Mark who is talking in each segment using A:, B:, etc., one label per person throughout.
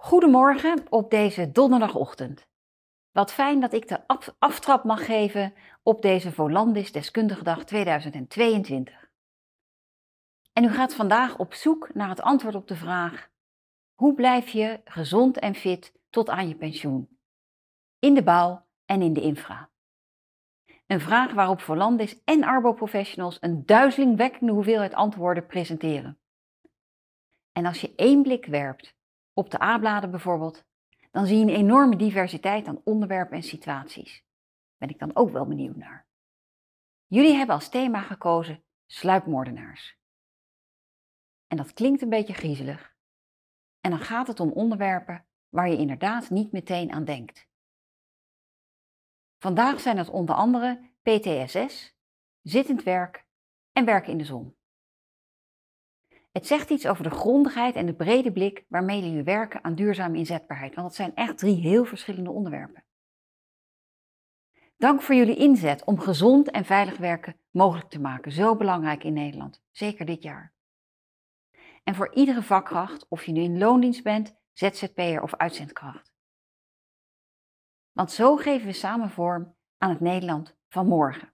A: Goedemorgen op deze donderdagochtend. Wat fijn dat ik de aftrap mag geven op deze Volandis Deskundigdag 2022. En u gaat vandaag op zoek naar het antwoord op de vraag: hoe blijf je gezond en fit tot aan je pensioen? In de bouw en in de infra. Een vraag waarop Volandis en Arbo Professionals een duizelingwekkende hoeveelheid antwoorden presenteren. En als je één blik werpt op de A-bladen bijvoorbeeld, dan zie je een enorme diversiteit aan onderwerpen en situaties. Ben ik dan ook wel benieuwd naar. Jullie hebben als thema gekozen sluipmoordenaars. En dat klinkt een beetje griezelig. En dan gaat het om onderwerpen waar je inderdaad niet meteen aan denkt. Vandaag zijn het onder andere PTSS, zittend werk en werken in de zon. Het zegt iets over de grondigheid en de brede blik waarmee jullie werken aan duurzame inzetbaarheid, want dat zijn echt drie heel verschillende onderwerpen. Dank voor jullie inzet om gezond en veilig werken mogelijk te maken, zo belangrijk in Nederland, zeker dit jaar. En voor iedere vakkracht, of je nu in loondienst bent, ZZP'er of uitzendkracht. Want zo geven we samen vorm aan het Nederland van morgen.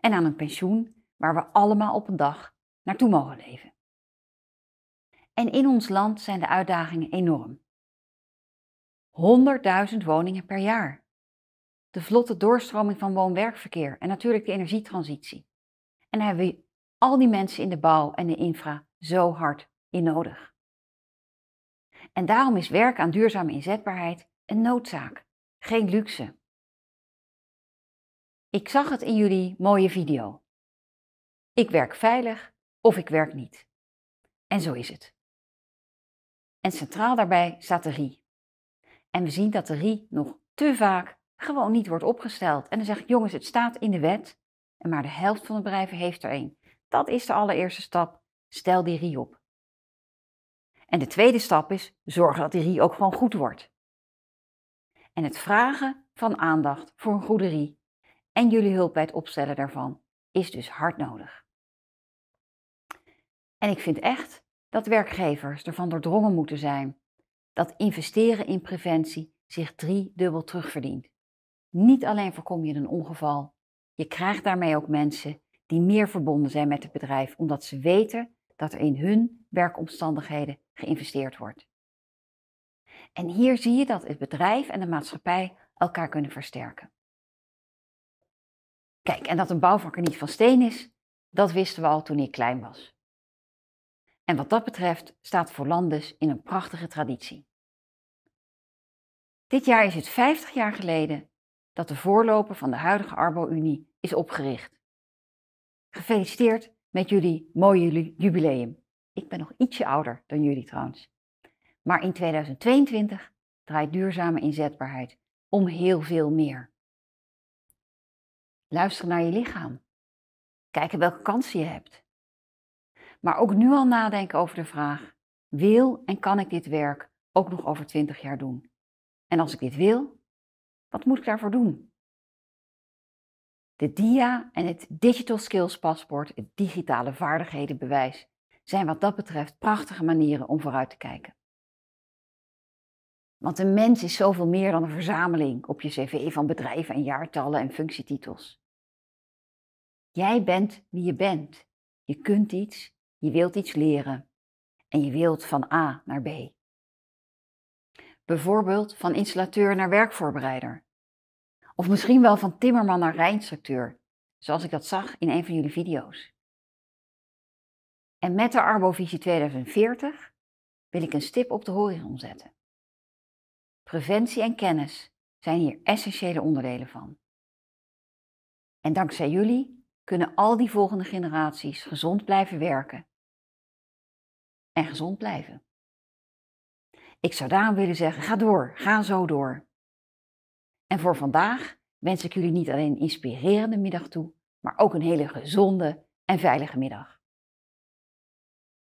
A: En aan een pensioen waar we allemaal op een dag naartoe mogen leven. En in ons land zijn de uitdagingen enorm. 100.000 woningen per jaar. De vlotte doorstroming van woon-werkverkeer en natuurlijk de energietransitie. En daar hebben we al die mensen in de bouw en de infra zo hard in nodig. En daarom is werk aan duurzame inzetbaarheid een noodzaak, geen luxe. Ik zag het in jullie mooie video. Ik werk veilig of ik werk niet. En zo is het. En centraal daarbij staat de RI. En we zien dat de RI nog te vaak gewoon niet wordt opgesteld. En dan zeg ik, jongens, het staat in de wet, maar de helft van de bedrijven heeft er één. Dat is de allereerste stap. Stel die RI op. En de tweede stap is zorgen dat die RI ook gewoon goed wordt. En het vragen van aandacht voor een goede RI en jullie hulp bij het opstellen daarvan is dus hard nodig. En ik vind echt dat werkgevers ervan doordrongen moeten zijn dat investeren in preventie zich driedubbel terugverdient. Niet alleen voorkom je een ongeval, je krijgt daarmee ook mensen die meer verbonden zijn met het bedrijf, omdat ze weten dat er in hun werkomstandigheden geïnvesteerd wordt. En hier zie je dat het bedrijf en de maatschappij elkaar kunnen versterken. Kijk, en dat een bouwvakker niet van steen is, dat wisten we al toen ik klein was. En wat dat betreft staat Volandis in een prachtige traditie. Dit jaar is het 50 jaar geleden dat de voorloper van de huidige Arbo-Unie is opgericht. Gefeliciteerd met jullie mooie jubileum. Ik ben nog ietsje ouder dan jullie trouwens. Maar in 2022 draait duurzame inzetbaarheid om heel veel meer. Luister naar je lichaam. Kijken welke kansen je hebt. Maar ook nu al nadenken over de vraag: wil en kan ik dit werk ook nog over 20 jaar doen? En als ik dit wil, wat moet ik daarvoor doen? De DIA en het Digital Skills Passport, het digitale vaardighedenbewijs, zijn wat dat betreft prachtige manieren om vooruit te kijken. Want een mens is zoveel meer dan een verzameling op je cv van bedrijven en jaartallen en functietitels. Jij bent wie je bent. Je kunt iets je wilt iets leren en je wilt van A naar B. Bijvoorbeeld van installateur naar werkvoorbereider. Of misschien wel van timmerman naar rijinstructeur, zoals ik dat zag in een van jullie video's. En met de Arbovisie 2040 wil ik een stip op de horizon zetten. Preventie en kennis zijn hier essentiële onderdelen van. En dankzij jullie kunnen al die volgende generaties gezond blijven werken en gezond blijven. Ik zou daarom willen zeggen: ga door, ga zo door. En voor vandaag wens ik jullie niet alleen een inspirerende middag toe, maar ook een hele gezonde en veilige middag.